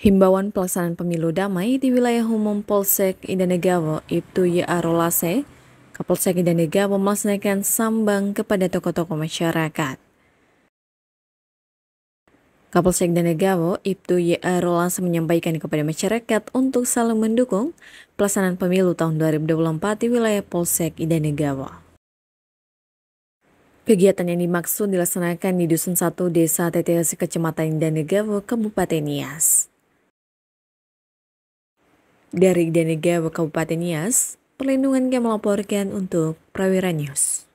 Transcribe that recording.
Himbauan pelaksanaan pemilu damai di wilayah umum Polsek Indonegawa, Ibtu Y.A. Kapolsek Indonegawa melaksanakan sambang kepada tokoh-tokoh masyarakat. Kapolsek Indonegawa, Ibtu Y.A. menyampaikan kepada masyarakat untuk selalu mendukung pelaksanaan pemilu tahun 2024 di wilayah Polsek Indonegawa. Kegiatan yang dimaksud dilaksanakan di Dusun 1 Desa TTS Kecamatan Indonegawa, Kabupaten Nias. Dari Denega Kabupaten Nias, Perlindungan Game melaporkan untuk Prawira News.